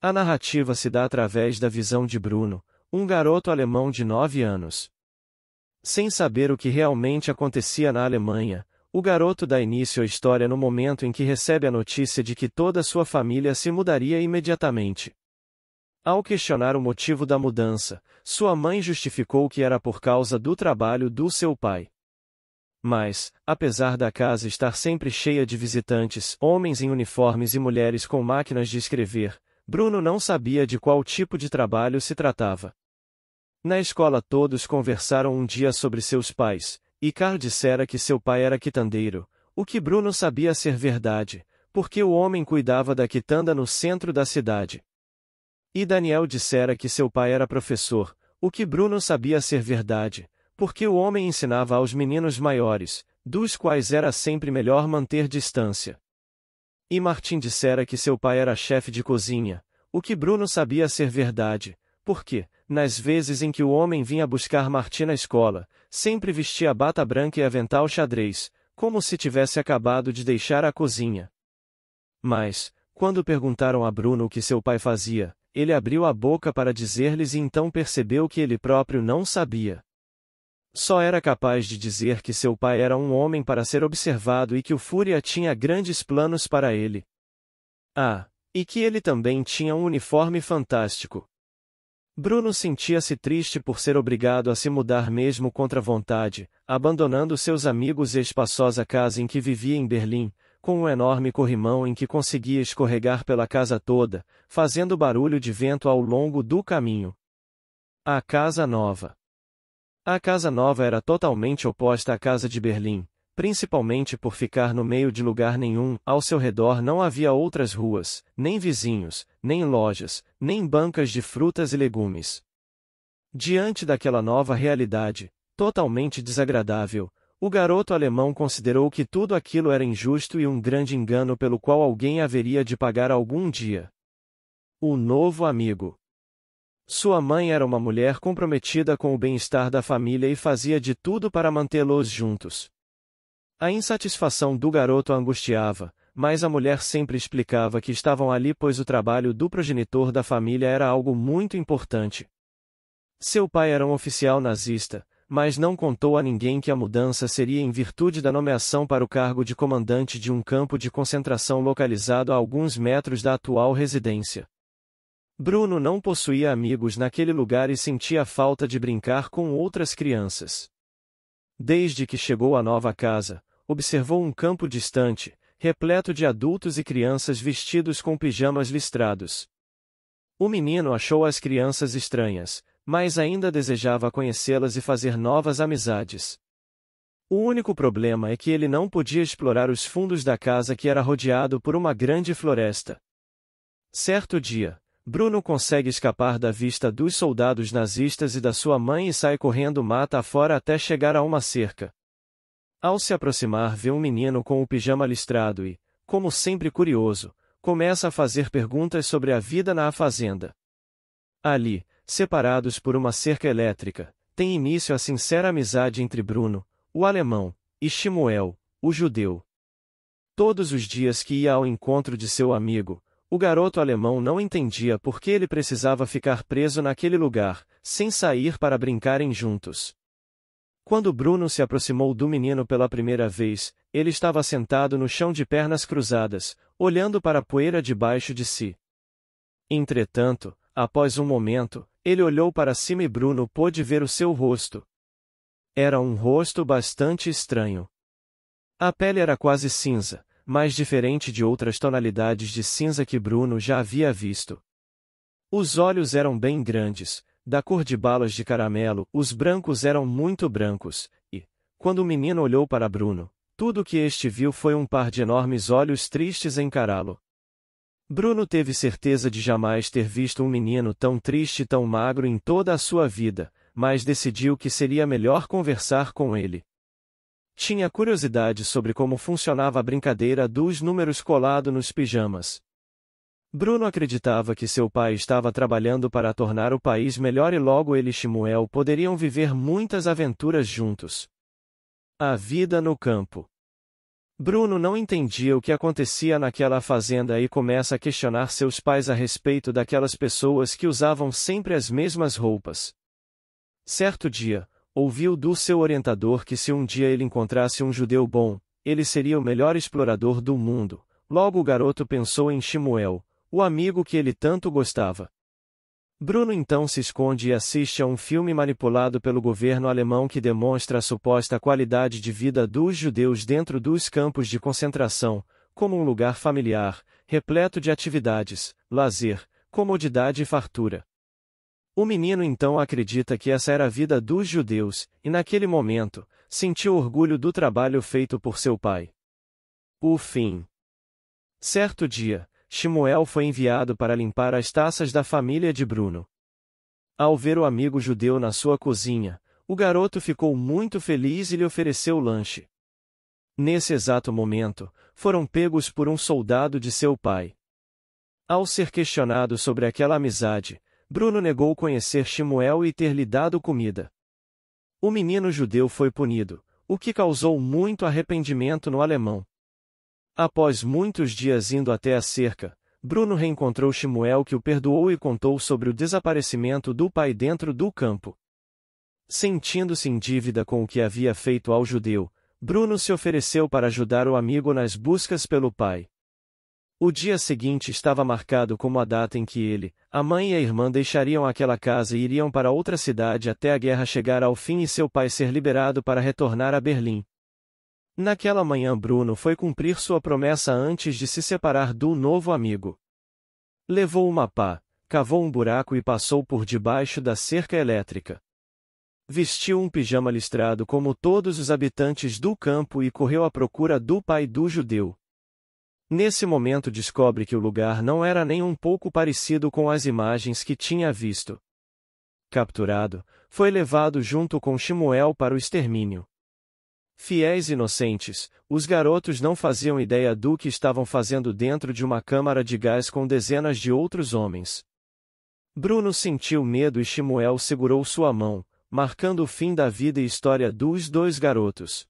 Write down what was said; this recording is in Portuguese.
A narrativa se dá através da visão de Bruno, um garoto alemão de nove anos. Sem saber o que realmente acontecia na Alemanha, o garoto dá início à história no momento em que recebe a notícia de que toda sua família se mudaria imediatamente. Ao questionar o motivo da mudança, sua mãe justificou que era por causa do trabalho do seu pai. Mas, apesar da casa estar sempre cheia de visitantes, homens em uniformes e mulheres com máquinas de escrever, Bruno não sabia de qual tipo de trabalho se tratava. Na escola todos conversaram um dia sobre seus pais, e Carl dissera que seu pai era quitandeiro, o que Bruno sabia ser verdade, porque o homem cuidava da quitanda no centro da cidade. E Daniel dissera que seu pai era professor, o que Bruno sabia ser verdade, porque o homem ensinava aos meninos maiores, dos quais era sempre melhor manter distância. E Martim dissera que seu pai era chefe de cozinha, o que Bruno sabia ser verdade, porque, nas vezes em que o homem vinha buscar Marti na escola, sempre vestia bata branca e avental xadrez, como se tivesse acabado de deixar a cozinha. Mas, quando perguntaram a Bruno o que seu pai fazia, ele abriu a boca para dizer-lhes e então percebeu que ele próprio não sabia. Só era capaz de dizer que seu pai era um homem para ser observado e que o Fúria tinha grandes planos para ele. Ah, e que ele também tinha um uniforme fantástico. Bruno sentia-se triste por ser obrigado a se mudar mesmo contra vontade, abandonando seus amigos e a espaçosa casa em que vivia em Berlim, com um enorme corrimão em que conseguia escorregar pela casa toda, fazendo barulho de vento ao longo do caminho. A Casa Nova. A Casa Nova era totalmente oposta à Casa de Berlim, principalmente por ficar no meio de lugar nenhum, ao seu redor não havia outras ruas, nem vizinhos, nem lojas, nem bancas de frutas e legumes. Diante daquela nova realidade, totalmente desagradável, o garoto alemão considerou que tudo aquilo era injusto e um grande engano pelo qual alguém haveria de pagar algum dia. O novo amigo. Sua mãe era uma mulher comprometida com o bem-estar da família e fazia de tudo para mantê-los juntos. A insatisfação do garoto a angustiava, mas a mulher sempre explicava que estavam ali pois o trabalho do progenitor da família era algo muito importante. Seu pai era um oficial nazista, mas não contou a ninguém que a mudança seria em virtude da nomeação para o cargo de comandante de um campo de concentração localizado a alguns metros da atual residência. Bruno não possuía amigos naquele lugar e sentia falta de brincar com outras crianças. Desde que chegou à nova casa, observou um campo distante, repleto de adultos e crianças vestidos com pijamas listrados. O menino achou as crianças estranhas, mas ainda desejava conhecê-las e fazer novas amizades. O único problema é que ele não podia explorar os fundos da casa que era rodeado por uma grande floresta. Certo dia, Bruno consegue escapar da vista dos soldados nazistas e da sua mãe e sai correndo mata afora até chegar a uma cerca. Ao se aproximar, vê um menino com o pijama listrado e, como sempre curioso, começa a fazer perguntas sobre a vida na fazenda. Ali, separados por uma cerca elétrica, tem início a sincera amizade entre Bruno, o alemão, e Shmuel, o judeu. Todos os dias que ia ao encontro de seu amigo, o garoto alemão não entendia por que ele precisava ficar preso naquele lugar, sem sair para brincarem juntos. Quando Bruno se aproximou do menino pela primeira vez, ele estava sentado no chão de pernas cruzadas, olhando para a poeira debaixo de si. Entretanto, após um momento, ele olhou para cima e Bruno pôde ver o seu rosto. Era um rosto bastante estranho. A pele era quase cinza, mais diferente de outras tonalidades de cinza que Bruno já havia visto. Os olhos eram bem grandes, da cor de balas de caramelo, os brancos eram muito brancos, e, quando o menino olhou para Bruno, tudo o que este viu foi um par de enormes olhos tristes encará-lo. Bruno teve certeza de jamais ter visto um menino tão triste e tão magro em toda a sua vida, mas decidiu que seria melhor conversar com ele. Tinha curiosidade sobre como funcionava a brincadeira dos números colados nos pijamas, Bruno acreditava que seu pai estava trabalhando para tornar o país melhor e logo ele e Shmuel poderiam viver muitas aventuras juntos. A vida no campo. Bruno não entendia o que acontecia naquela fazenda e começa a questionar seus pais a respeito daquelas pessoas que usavam sempre as mesmas roupas. Certo dia, ouviu do seu orientador que se um dia ele encontrasse um judeu bom, ele seria o melhor explorador do mundo. Logo o garoto pensou em Shimuel, o amigo que ele tanto gostava. Bruno então se esconde e assiste a um filme manipulado pelo governo alemão que demonstra a suposta qualidade de vida dos judeus dentro dos campos de concentração, como um lugar familiar, repleto de atividades, lazer, comodidade e fartura. O menino então acredita que essa era a vida dos judeus, e naquele momento, sentiu orgulho do trabalho feito por seu pai. O fim. Certo dia, Shimuel foi enviado para limpar as taças da família de Bruno. Ao ver o amigo judeu na sua cozinha, o garoto ficou muito feliz e lhe ofereceu lanche. Nesse exato momento, foram pegos por um soldado de seu pai. Ao ser questionado sobre aquela amizade, Bruno negou conhecer Shimuel e ter lhe dado comida. O menino judeu foi punido, o que causou muito arrependimento no alemão. Após muitos dias indo até a cerca, Bruno reencontrou Shimuel que o perdoou e contou sobre o desaparecimento do pai dentro do campo. Sentindo-se em dívida com o que havia feito ao judeu, Bruno se ofereceu para ajudar o amigo nas buscas pelo pai. O dia seguinte estava marcado como a data em que ele, a mãe e a irmã deixariam aquela casa e iriam para outra cidade até a guerra chegar ao fim e seu pai ser liberado para retornar a Berlim. Naquela manhã Bruno foi cumprir sua promessa antes de se separar do novo amigo. Levou uma pá, cavou um buraco e passou por debaixo da cerca elétrica. Vestiu um pijama listrado como todos os habitantes do campo e correu à procura do pai do judeu. Nesse momento descobre que o lugar não era nem um pouco parecido com as imagens que tinha visto. Capturado, foi levado junto com Shimuel para o extermínio. Fiéis inocentes, os garotos não faziam ideia do que estavam fazendo dentro de uma câmara de gás com dezenas de outros homens. Bruno sentiu medo e Shimuel segurou sua mão, marcando o fim da vida e história dos dois garotos.